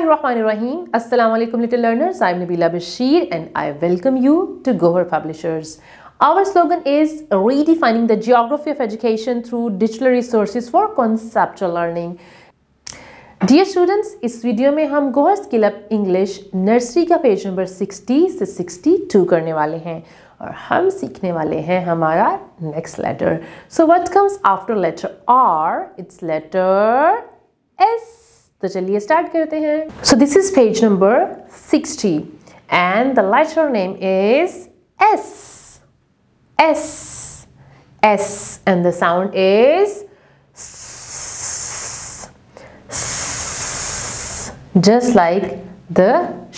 बिस्मिल्लाहिर्रहमानिर्रहीम अस्सलाम वालेकुम little learners I am Nabeela Bashir and I welcome you to Gohar publishers our slogan is redefining the geography of education through digital resources for conceptual learning dear students इस वीडियो में हम Gohar skill up English nursery का page number 60 से 62 करने वाले हैं और हम सीखने वाले हैं हमारा next letter so what comes after letter R it's letter S तो चलिए स्टार्ट करते हैं so this is page number 60 and the letter name is S S S and the sound is just like the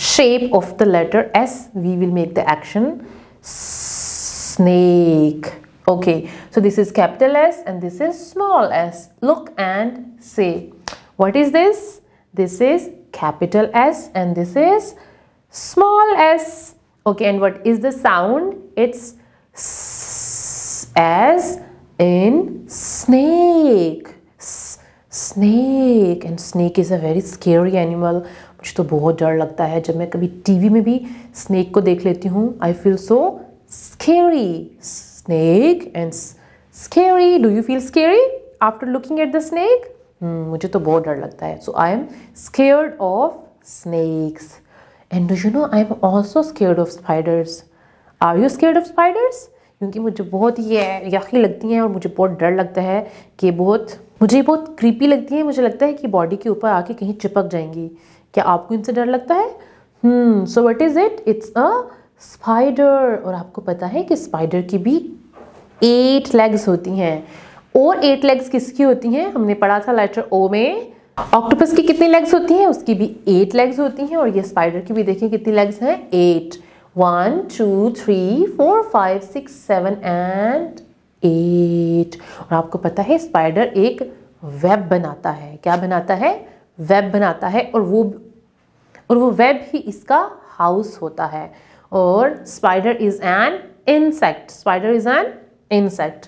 shape of the letter s we will make the action snake okay so this is capital s and this is small s look and say what is this? This is capital S and this is small s. Okay, and what is the sound? It's s as in snake. S snake and snake is a very scary animal. which तो बहुत डर लगता है जब मैं कभी TV में भी स्नेक को देख लेती हूँ I feel so scary snake and scary do you feel scary after looking at the snake hmm, मुझे तो बहुत डर लगता है so I am scared of snakes and you know I am also scared of spiders are you scared of spiders क्योंकि मुझे बहुत ये यखी लगती हैं और मुझे बहुत डर लगता है कि बहुत मुझे बहुत क्रीपी लगती है मुझे लगता है कि बॉडी के ऊपर आके कहीं चिपक जाएंगी क्या आपको इनसे डर लगता है so what is it it's a spider और आपको पता है कि स्पाइडर की भी एट लेग्स होती हैं और एट लेग्स किसकी होती हैं हमने पढ़ा था लेटर ओ में ऑक्टोपस की कितनी लेग्स होती हैं उसकी भी एट लेग्स होती हैं और ये स्पाइडर की भी देखें कितनी लेग्स हैं eight one two three four five six seven and eight और आपको पता है स्पाइडर एक वेब बनाता है क्या बनाता है वेब बनाता है और वो और वो वेब ही इसका हाउस होता है और spider is an insect spider is an insect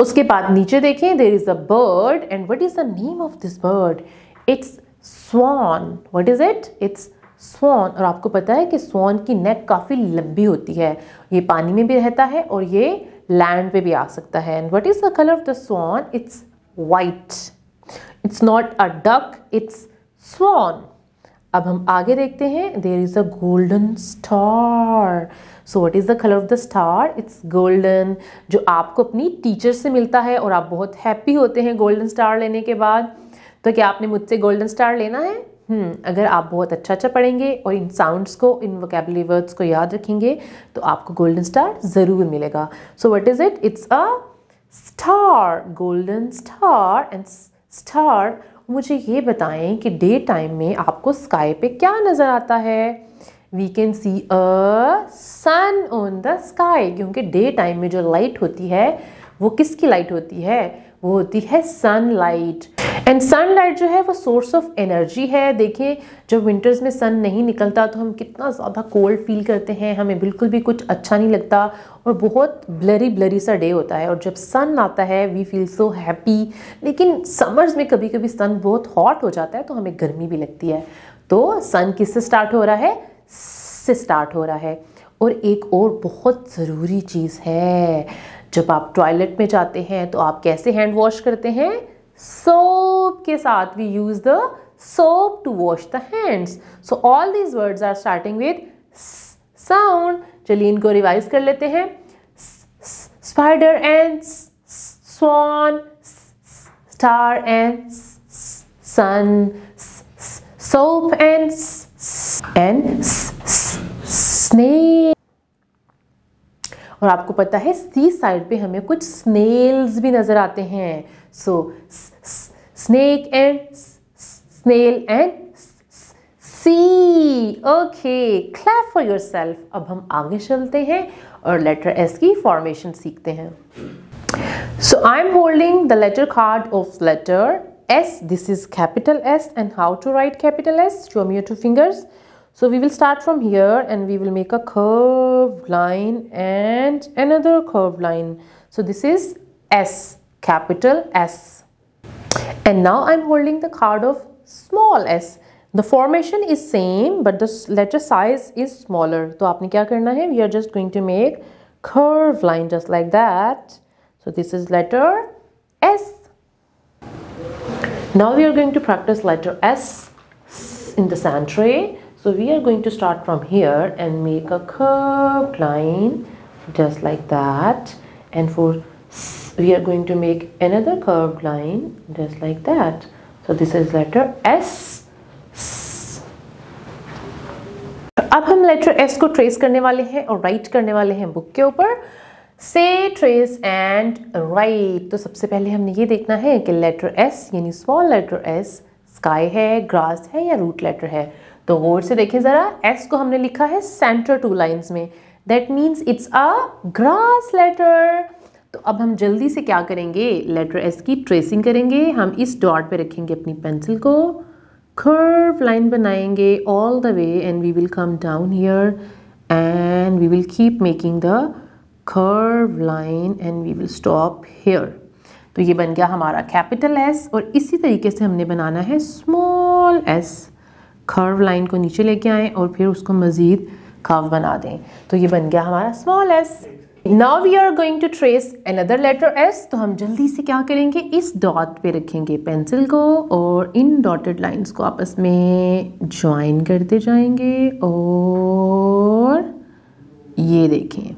उसके बाद नीचे देखें there is a bird and what is the name of this bird it's swan what is it it's swan और आपको पता है कि स्वान की नेक काफ़ी लंबी होती है ये पानी में भी रहता है और ये लैंड पे भी आ सकता है and what is the colour of the swan it's white it's not a duck it's swan अब हम आगे देखते हैं there is a golden star so what is the colour of the star it's golden जो आपको अपनी teacher से मिलता है और आप बहुत हैप्पी होते हैं गोल्डन स्टार लेने के बाद तो क्या आपने मुझसे गोल्डन स्टार लेना है hmm, अगर आप बहुत अच्छा अच्छा पढ़ेंगे और इन साउंड्स को इन वोकेबली वर्ड्स को याद रखेंगे तो आपको गोल्डन स्टार ज़रूर मिलेगा so what is it it's a star golden star and star मुझे ये बताएं कि डे टाइम में आपको स्काई पे क्या नज़र आता है we can see a sun on the sky क्योंकि डे टाइम में जो लाइट होती है वो किसकी लाइट होती है वो होती है सन लाइट एंड सनलाइट जो है वो सोर्स ऑफ एनर्जी है देखिए जब विंटर्स में सन नहीं निकलता तो हम कितना ज़्यादा कोल्ड फील करते हैं हमें बिल्कुल भी कुछ अच्छा नहीं लगता और बहुत ब्लरी ब्लरी सा डे होता है और जब सन आता है वी फील सो हैप्पी लेकिन समर्स में कभी कभी सन बहुत हॉट हो जाता है तो हमें गर्मी भी लगती है तो सन किससे स्टार्ट हो रहा है से स्टार्ट हो रहा है और एक और बहुत ज़रूरी चीज़ है जब आप टॉयलेट में जाते हैं तो आप कैसे हैंड वॉश करते हैं soap के साथ we use the soap to wash the hands. So all these words are starting with sound. चलिए इनको रिवाइज कर लेते हैं spider and swan star and sun soap and and snake और आपको पता है सी साइड पे हमें कुछ स्नेल्स भी नज़र आते हैं सो so, snake and snail and sea. Okay, clap for yourself. अब हम आगे चलते हैं और letter S की formation सीखते हैं. So I'm holding the letter card of letter S. This is capital S and how to write capital S? Show me your two fingers. So we will start from here and we will make a curved line and another curved line. So this is S, capital S and now I'm holding the card of small s the formation is same but the letter size is smaller so आपने क्या करना है we are just going to make curve line just like that so this is letter s now we are going to practice letter s in the sand tray so we are going to start from here and make a curved line just like that and for we are going to make another curved line just like that so this is letter S अब हम letter S को trace करने वाले हैं और right करने वाले हैं बुक के ऊपर से ट्रेस एंड राइट तो सबसे पहले हमने ये देखना है कि लेटर एस यानी स्मॉल लेटर एस स्काई है ग्रास है या रूट लेटर है तो गौर से देखें ज़रा एस को हमने लिखा है सेंटर टू लाइंस में that means it's a grass letter तो अब हम जल्दी से क्या करेंगे लेटर एस की ट्रेसिंग करेंगे हम इस डॉट पे रखेंगे अपनी पेंसिल को कर्व लाइन बनाएंगे all the way and we will come down here and we will keep making the curve line and we will stop here तो ये बन गया हमारा कैपिटल एस और इसी तरीके से हमने बनाना है स्मॉल एस कर्व लाइन को नीचे लेके आएँ और फिर उसको मज़ीद कर्व बना दें तो ये बन गया हमारा small S now we are going to trace another letter S तो हम जल्दी से क्या करेंगे इस डॉट पे रखेंगे पेंसिल को और इन डॉटेड लाइंस को आपस में ज्वाइन करते जाएंगे और ये देखें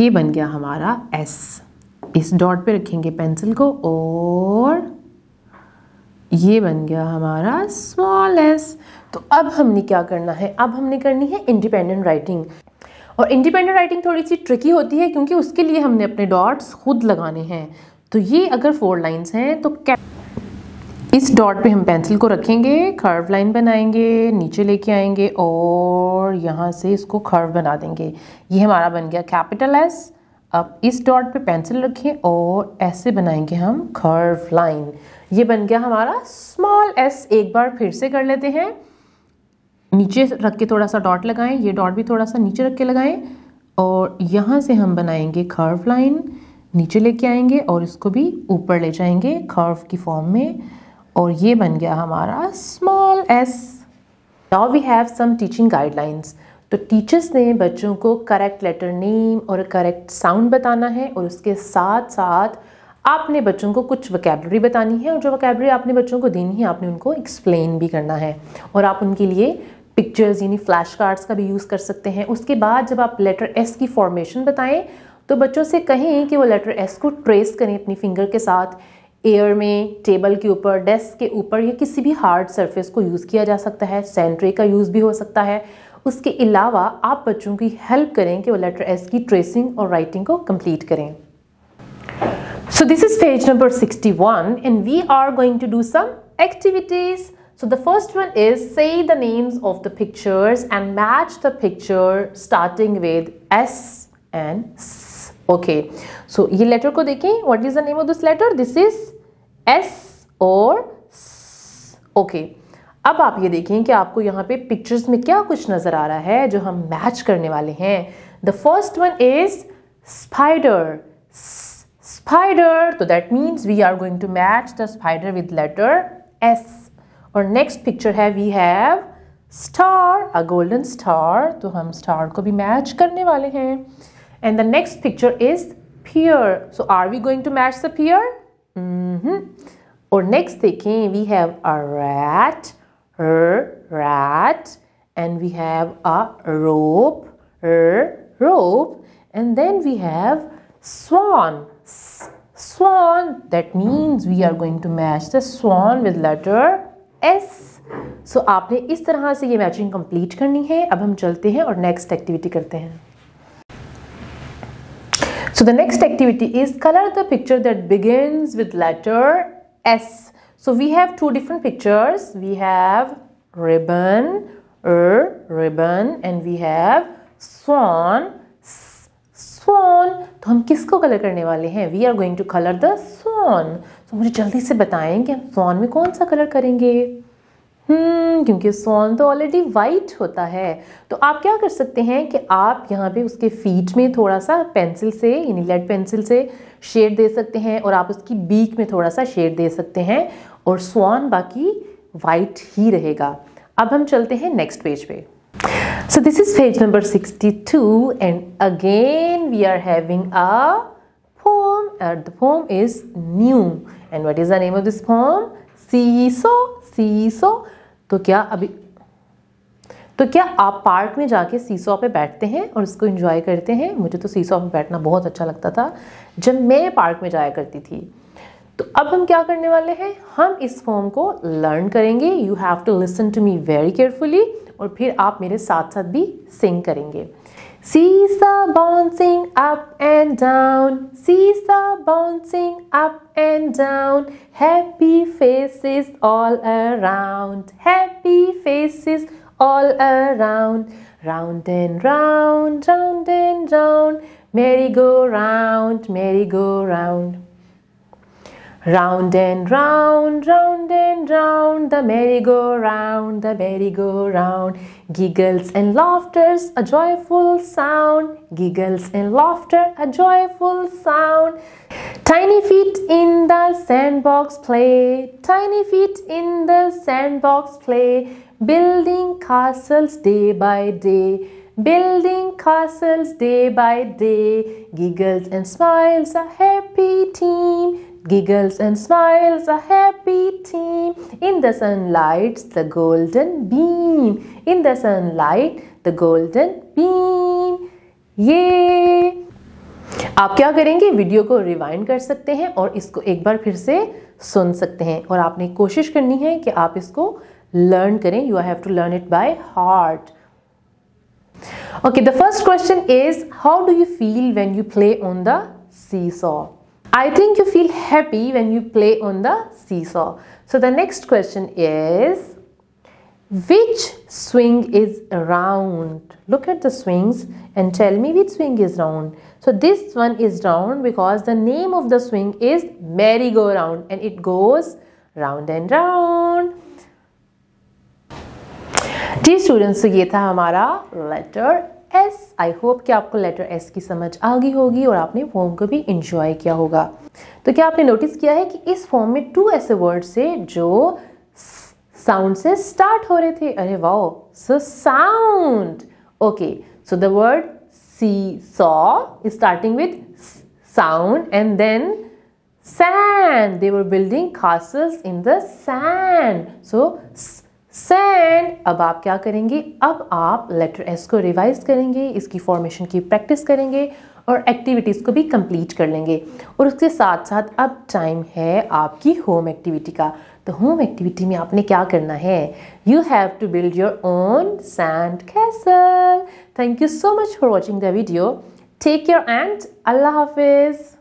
ये बन गया हमारा एस इस डॉट पे रखेंगे पेंसिल को और ये बन गया हमारा स्मॉल एस तो अब हमने क्या करना है अब हमने करनी है इंडिपेंडेंट राइटिंग और इंडिपेंडेंट राइटिंग थोड़ी सी ट्रिकी होती है क्योंकि उसके लिए हमने अपने डॉट्स खुद लगाने हैं तो ये अगर फोर लाइंस हैं तो क्या इस डॉट पे हम पेंसिल को रखेंगे खर्व लाइन बनाएंगे नीचे लेके आएंगे और यहाँ से इसको खर्व बना देंगे ये हमारा बन गया कैपिटल एस अब इस डॉट पे पेंसिल रखें और ऐसे बनाएंगे हम खर्व लाइन ये बन गया हमारा स्मॉल एस एक बार फिर से कर लेते हैं नीचे रख के थोड़ा सा डॉट लगाएं ये डॉट भी थोड़ा सा नीचे रख के लगाएं और यहाँ से हम बनाएंगे खर्व लाइन नीचे लेके आएंगे और इसको भी ऊपर ले जाएंगे खर्व की फॉर्म में और ये बन गया हमारा small S now we have some teaching guidelines तो टीचर्स ने बच्चों को करेक्ट लेटर नेम और करेक्ट साउंड बताना है और उसके साथ साथ आपने बच्चों को कुछ वकेबलरी बतानी है और जो वकेबलरी आपने बच्चों को देनी है आपने उनको एक्सप्लेन भी करना है और आप उनके लिए पिक्चर्स यानी फ्लैश कार्ड्स का भी यूज़ कर सकते हैं उसके बाद जब आप लेटर एस की फॉर्मेशन बताएं तो बच्चों से कहें कि वो लेटर एस को ट्रेस करें अपनी फिंगर के साथ एयर में टेबल के ऊपर डेस्क के ऊपर या किसी भी हार्ड सरफेस को यूज़ किया जा सकता है सेंट्रे का यूज़ भी हो सकता है उसके अलावा आप बच्चों की हेल्प करें कि वो लेटर एस की ट्रेसिंग और राइटिंग को कंप्लीट करें this is is number sixty 61 and we are going to do some activities So the first one is say the names of the pictures and match the picture starting with S and S. Okay. So ये letter को देखें. What is the name of this letter? This is S or S. Okay. अब आप ये देखें कि आपको यहाँ पे पिक्चर्स में क्या कुछ नज़र आ रहा है जो हम मैच करने वाले हैं the first one is spider spider so that means we are going to match the spider with letter s और नेक्स्ट पिक्चर है we have star a golden star तो हम स्टार को भी मैच करने वाले हैं and the next picture is pear so are we going to match the pear और नेक्स्ट देखें we have a rat rat and we have a rope, r, rope, and then we have swan, s, swan. That means we are going to match the swan with letter S so आपने इस तरह से ये matching complete करनी है अब हम चलते हैं और नेक्स्ट एक्टिविटी करते हैं so the next activity is colour the picture that begins with letter S so we have two different pictures we have ribbon uh ribbon and we have swan swan तो हम किसको colour करने वाले हैं we are going to colour the swan तो मुझे जल्दी से बताएं कि हम स्वान में कौन सा कलर करेंगे हम्म, क्योंकि सोन तो ऑलरेडी वाइट होता है तो आप क्या कर सकते हैं कि आप यहाँ पे उसके फीट में थोड़ा सा पेंसिल से यानी लेड पेंसिल से शेड दे सकते हैं और आप उसकी बीक में थोड़ा सा शेड दे सकते हैं और सोन बाकी वाइट ही रहेगा अब हम चलते हैं नेक्स्ट पेज पे so this is page number sixty two and again we are having a uh, the poem is new. And what is the name of this poem? Seesaw seesaw तो क्या abhi तो क्या आप park में जाके सीसो e पे बैठते हैं और इसको एंजॉय करते हैं मुझे तो सीसो e पे बैठना बहुत अच्छा लगता था जब मैं पार्क में जाया करती थी तो अब हम क्या करने वाले हैं हम इस फॉर्म को लर्न करेंगे you have to listen to me very carefully और फिर आप मेरे साथ साथ भी सिंग करेंगे the bouncing up and down, the bouncing up and down, happy faces all around, happy faces all around, round and round, round and round, merry-go-round, merry-go-round. Round and round, round and round, the merry-go-round, the merry-go-round. Giggles and laughter's a joyful sound. Giggles and laughter, a joyful sound. Tiny feet in the sandbox play. Tiny feet in the sandbox play. Building castles day by day building castles day by day. Giggles and smiles, a happy team. giggles and smiles a happy team in the sunlight the golden beam in the sunlight the golden beam ye आप क्या करेंगे video को rewind कर सकते हैं और इसको एक बार फिर से सुन सकते हैं और आपने कोशिश करनी है कि आप इसको लर्न करें you have to learn it by heart okay the first question is how do you feel when you play on the seesaw I think you feel happy when you play on the seesaw. So the next question is, which swing is round? Look at the swings and tell me which swing is round. So this one is round because the name of the swing is merry-go-round and it goes round and round. जी students, so this was our letter. S I hope कि आपको letter S की समझ आ गई होगी और आपने form को भी इंजॉय किया होगा तो क्या आपने नोटिस किया है कि इस फॉर्म में टू ऐसे वर्ड्स से जो साउंड से स्टार्ट हो रहे थे अरे wow so sound okay so the word seesaw starting with sound and then sand they were building खासस in the sand so sand अब आप क्या करेंगे अब आप लेटर एस को रिवाइज करेंगे इसकी फॉर्मेशन की प्रैक्टिस करेंगे और एक्टिविटीज़ को भी कंप्लीट कर लेंगे और उसके साथ साथ अब टाइम है आपकी होम एक्टिविटी का तो होम एक्टिविटी में आपने क्या करना है you have to build your own sand castle thank you so much for watching the video take care and अल्लाह हाफिज़